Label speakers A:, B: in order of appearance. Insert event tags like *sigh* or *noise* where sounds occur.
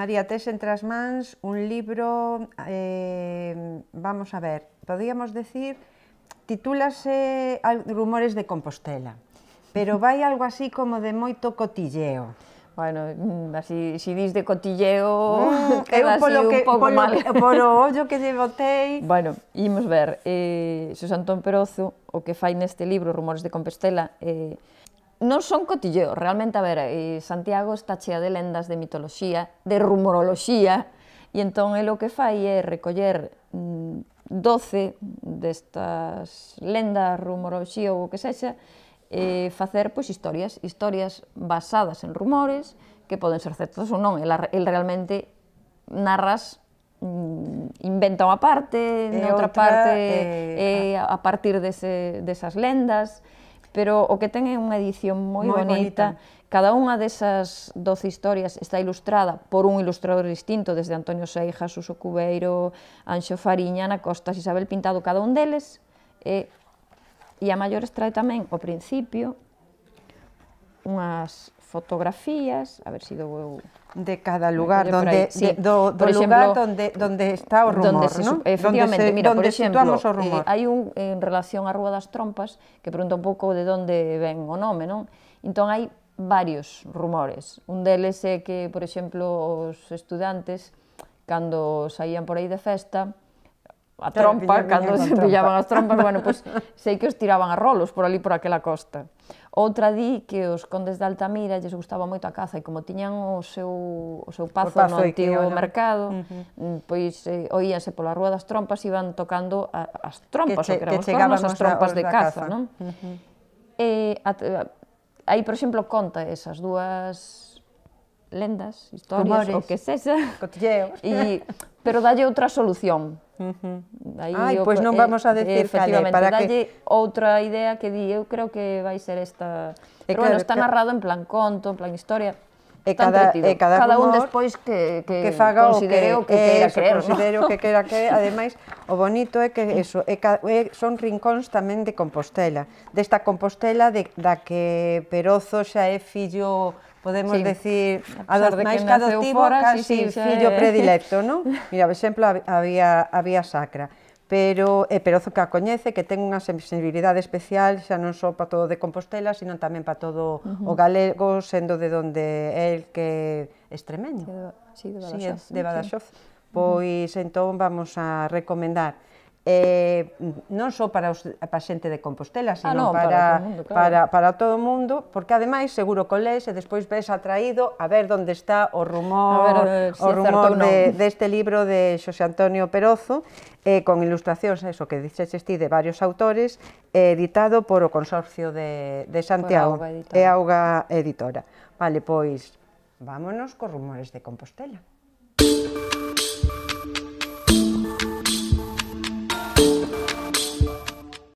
A: María, tes entre as mans un libro, eh, vamos a ver, podíamos decir, titúlase Rumores de Compostela, pero vai algo así como de moito cotilleo.
B: Bueno, mm, así, si dis de cotilleo, mm, *laughs* queda así polo que, un pouco polo, mal. Que, polo ollo que lle botei... *laughs* Bueno, imos ver, eh, Antón Perozo, o que fai neste libro, Rumores de Compostela, eh, non son cotilleos, realmente, a ver, e eh, Santiago está chea de lendas, de mitoloxía, de rumoroloxía, e entón é o que fai é recoller 12 mm, destas lendas, rumoroloxía ou o que sexa, e facer pois, historias, historias basadas en rumores, que poden ser certos ou non, el, el realmente narras mm, inventa unha parte, e outra, outra parte eh, é, eh, a partir dese, desas lendas, pero o que ten é unha edición moi, moi bonita. bonita. Cada unha desas 12 historias está ilustrada por un ilustrador distinto, desde Antonio Seija, Suso Cubeiro, Anxo Fariña, Ana Costas, Isabel Pintado, cada un deles. E, e a maiores trae tamén o principio unhas fotografías, a ver se si dou eu de cada lugar donde sí. de, do, do por lugar exemplo, donde donde está o rumor, donde se, ¿no? Efectivamente, donde se, mira, donde por exemplo, eh, hai un en relación á Rúa das Trompas que pregunta un pouco de onde ven o nome, non? Entón hai varios rumores. Un deles é que, por exemplo, os estudantes cando saían por aí de festa, a trompa, cando se pillaban as trompas, bueno, pois pues, sei que os tiraban a rolos por ali por aquela costa. Outra di que os condes de Altamira lles gustaba moito a caza e como tiñan o seu, o seu pazo, o pazo no antigo que, mercado, uh -huh. pois eh, oíanse pola Rúa das Trompas e iban tocando a, as trompas, que che, o que que formas, as trompas de caza, caza. non? Uh -huh. E, a, a, aí, por exemplo, conta esas dúas lendas, historias, Tumores, o que sexa. Cotilleos. *laughs* E, pero dalle outra solución. Uh -huh. Aí Ai, pois pues non vamos a decir cale, para dalle que... outra idea que di, eu creo que vai ser esta... Eh, pero claro, bueno, está que... narrado en plan conto, en plan historia. E cada, e cada, cada un despois que, que, que faga considere o que, o que queira eso, creer. ¿no? o que queira que *laughs* Ademais,
A: o bonito é que eso, é, é, son rincóns tamén de Compostela. Desta Compostela de, da que Perozo xa é fillo podemos sí. decir, adornais de adoptivo fora, casi sí, sí, fillo é... Eh. predilecto, non? *laughs* Mira, por exemplo, había, había Sacra, pero eh, pero o que a coñece, que ten unha sensibilidade especial, xa non só para todo de Compostela, sino tamén para todo uh -huh. o galego, sendo de donde el que extremeño. Sí, de Badaxoz. Sí, de Badaxoz. Sí. Pois entón vamos a recomendar eh, non só para, os, para a xente de Compostela, ah, sino ah, non, para, para, todo mundo, claro. para, para todo o mundo, porque ademais seguro que lees e despois ves atraído a ver onde está o rumor, ver, eh, si o rumor de, deste de libro de Xosé Antonio Perozo, eh, con ilustracións, eso que dixetes ti, de varios autores, eh, editado por o Consorcio de, de Santiago e Auga Editora. Vale, pois, vámonos cos rumores de Compostela. Música